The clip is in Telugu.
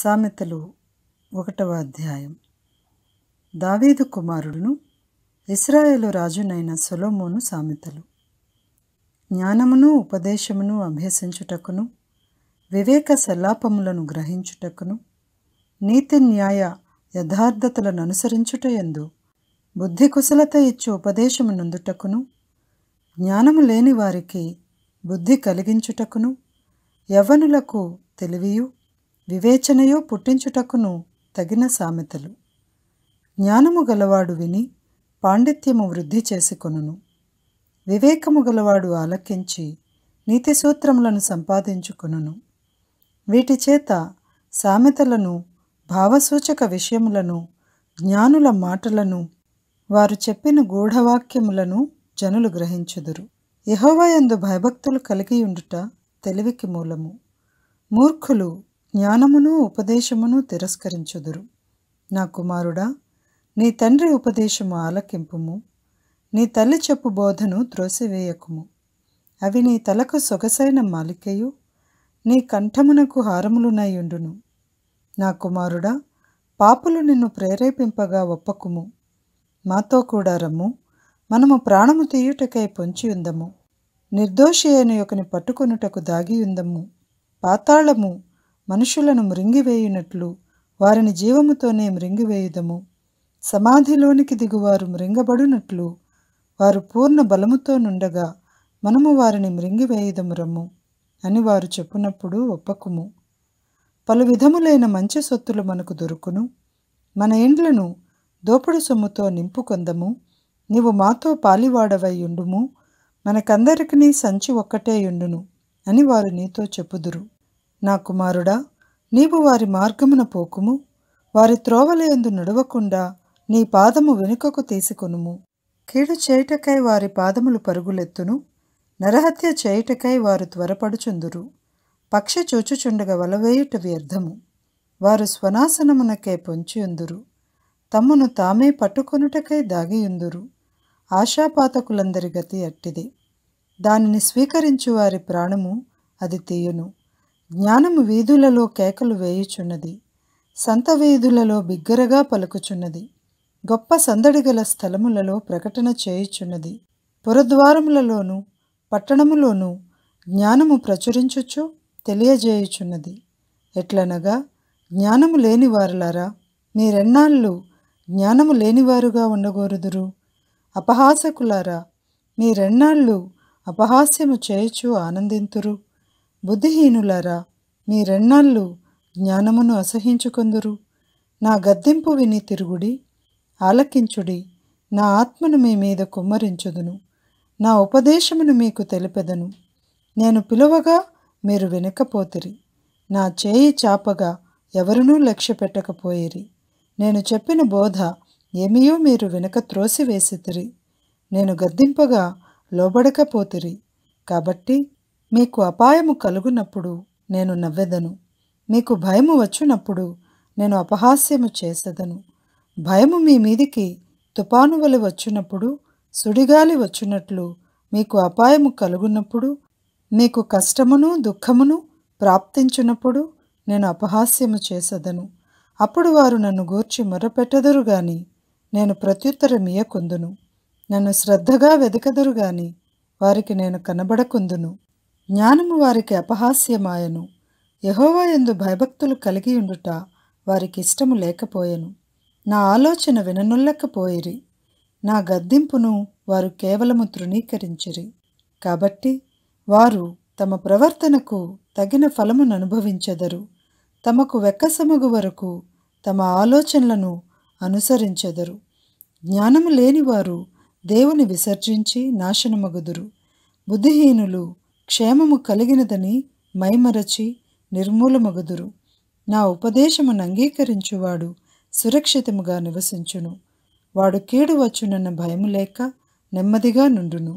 సామెతలు ఒకటవ అధ్యాయం దావీదు కుమారుడును ఇస్రాయేలు రాజునైన సొలోమోను సామెతలు జ్ఞానమును ఉపదేశమును అభ్యసించుటకును వివేక సల్లాపములను గ్రహించుటకును నీతి న్యాయ యథార్థతలను అనుసరించుట ఎందు బుద్ధి కుశలత ఇచ్చు ఉపదేశము నందుటకును జ్ఞానము లేని వారికి బుద్ధి కలిగించుటకును యవనులకు తెలివియు వివేచనయో పుట్టించుటకును తగిన సామెతలు జ్ఞానము గలవాడు విని పాండిత్యము వృద్ధి చేసుకొనును వివేకము గలవాడు ఆలకించి నీతి సూత్రములను సంపాదించుకొనును వీటి చేత సామెతలను భావసూచక విషయములను జ్ఞానుల మాటలను వారు చెప్పిన గూఢవాక్యములను జనులు గ్రహించుదురు యహోవయందు భయభక్తులు కలిగి ఉండుట తెలివికి మూలము మూర్ఖులు జ్ఞానమును ఉపదేశమును తిరస్కరించుదురు నా కుమారుడా నీ తండ్రి ఉపదేశము ఆలకింపుము నీ తల్లి చెప్పు బోధను త్రోసివేయకుము అవి నీ తలకు సొగసైన మాలికయు నీ కంఠమునకు ఉండును నా కుమారుడా పాపులు నిన్ను ప్రేరేపింపగా ఒప్పకుము మాతో కూడా రమ్ము మనము ప్రాణము తీయుటకై పొంచియుందము నిర్దోషి అయిన ఒకని పట్టుకొనుటకు దాగియుందము పాతాళము మనుషులను మృంగివేయునట్లు వారిని జీవముతోనే మృంగివేయుదము సమాధిలోనికి దిగువారు మృంగబడునట్లు వారు పూర్ణ బలముతో నుండగా మనము వారిని రమ్ము అని వారు చెప్పునప్పుడు ఒప్పకుము పలు విధములైన మంచి సొత్తులు మనకు దొరుకును మన ఇండ్లను దోపుడు సొమ్ముతో నింపుకొందము నీవు మాతో పాలివాడవై ఉండుము మనకందరికీ సంచి ఒక్కటే ఉండును అని వారు నీతో చెప్పుదురు నా కుమారుడా నీవు వారి మార్గమున పోకుము వారి త్రోవలయందు నడవకుండా నీ పాదము వెనుకకు తీసుకొనుము కీడు చేయుటకై వారి పాదములు పరుగులెత్తును నరహత్య చేయుటకై వారు త్వరపడుచుందురు పక్ష చూచుచుండగా వలవేయుట వ్యర్థము వారు స్వనాశనమునకై పొంచియుందురు తమను తామే పట్టుకొనుటకై దాగియుందురు ఆశాపాతకులందరి గతి అట్టిది దానిని స్వీకరించు వారి ప్రాణము అది తీయును జ్ఞానము వీధులలో కేకలు వేయుచున్నది సంత వీధులలో బిగ్గరగా పలుకుచున్నది గొప్ప సందడిగల స్థలములలో ప్రకటన చేయుచున్నది పురద్వారములలోను పట్టణములోనూ జ్ఞానము ప్రచురించుచు తెలియజేయుచున్నది ఎట్లనగా జ్ఞానము లేని వారులారా మీరెన్నాళ్ళు జ్ఞానము లేనివారుగా ఉండగోరుదురు అపహాసకులారా మీరెన్నాళ్ళు అపహాస్యము చేయుచు ఆనందింతురు బుద్ధిహీనులారా మీరెన్నాళ్ళు జ్ఞానమును అసహించుకొందురు నా గద్దెంపు విని తిరుగుడి ఆలకించుడి నా ఆత్మను మీ మీద కుమ్మరించుదును నా ఉపదేశమును మీకు తెలిపెదను నేను పిలువగా మీరు వినకపోతిరి నా చేయి చాపగా ఎవరునూ లక్ష్య పెట్టకపోయేరి నేను చెప్పిన బోధ ఏమియో మీరు వెనుక త్రోసివేసితిరి నేను గద్దింపగా లోబడకపోతిరి కాబట్టి మీకు అపాయము కలుగునప్పుడు నేను నవ్వెదను మీకు భయము వచ్చినప్పుడు నేను అపహాస్యము చేసదను భయము మీ మీదికి తుపానువలు వచ్చినప్పుడు సుడిగాలి వచ్చినట్లు మీకు అపాయము కలుగున్నప్పుడు మీకు కష్టమును దుఃఖమును ప్రాప్తించినప్పుడు నేను అపహాస్యము చేసదను అప్పుడు వారు నన్ను గూర్చి మొరపెట్టదురు గాని నేను ప్రత్యుత్తరమియకుందును నన్ను శ్రద్ధగా వెదకదురు గాని వారికి నేను కనబడకుందును జ్ఞానము వారికి అపహాస్యమాయను యహోవా ఎందు భయభక్తులు కలిగి ఉండుట వారికి ఇష్టము లేకపోయెను నా ఆలోచన విననుల్లకపోయిరి నా గద్దింపును వారు కేవలము తృణీకరించిరి కాబట్టి వారు తమ ప్రవర్తనకు తగిన ఫలమును అనుభవించెదరు తమకు వెక్కసమగు వరకు తమ ఆలోచనలను అనుసరించెదరు జ్ఞానము లేనివారు దేవుని విసర్జించి నాశనమగుదురు బుద్ధిహీనులు క్షేమము కలిగినదని మైమరచి నిర్మూలమగుదురు నా ఉపదేశమును అంగీకరించువాడు సురక్షితముగా నివసించును వాడు కీడు వచ్చునన్న భయము లేక నెమ్మదిగా నుండును